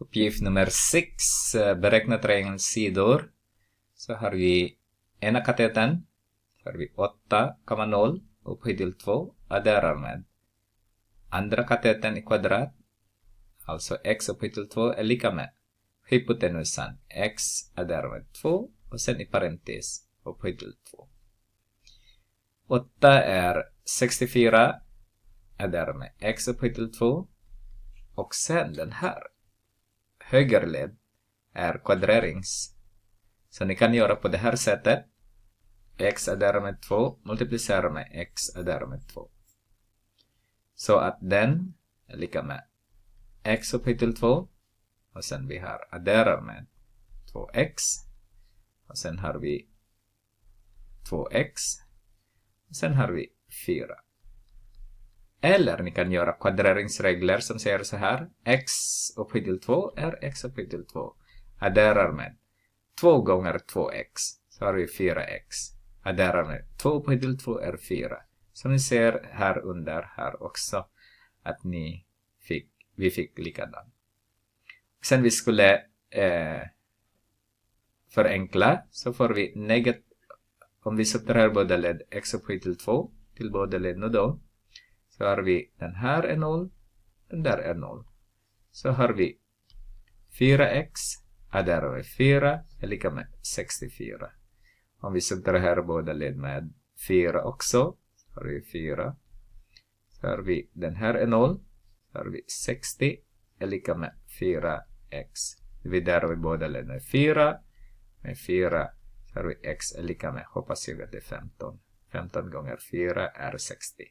Uppgift nummer 6, eh, beräkna triangelns sidor. Så har vi ena katetan, så har vi 8,0 upphöjt till 2, adderar med andra katetan i kvadrat, alltså x upphöjt till 2 är lika med hypotenusan, x adderar med 2 och sen i parentes upphöjt till 2. 8 är 64 adderar med x upphöjt till 2. Och sen den här. Höger led är kvadrerings. Så ni kan göra på det här sättet. x är därmed 2 multiplicerar med x är därmed 2. Så att den är lika med x upphöjt till 2 och sen vi har adderar med 2x och sen har vi 2x och sen har vi 4. Eller ni kan göra kvadreringsregler som säger så här. x upphöjt till 2 är x upphöjt till 2. Adderar med 2 gånger 2x. Så har vi 4x. Adderar med 2 upphöjt till 2 är 4. Som ni ser här under här också. Att ni fick, vi fick likadant. Sen vi skulle eh, förenkla så får vi negativ. Om vi subtraherar båda led x upphöjt till 2 till båda led nu då så har vi den här är 0, den där är 0. Så har vi 4x, och där har vi 4, är lika med 64. Om vi subtraherar båda led med 4 också, så har vi 4. Så har vi den här är 0, så har vi 60, är lika med 4x. har vi båda led med 4, med 4 så har vi x är lika med, hoppas jag att det är 15. 15 gånger 4 är 60.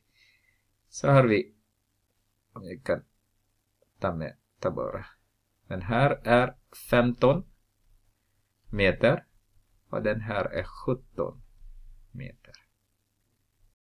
Så har vi, om jag kan ta med ta bara, Den här är 15 meter och den här är 17 meter.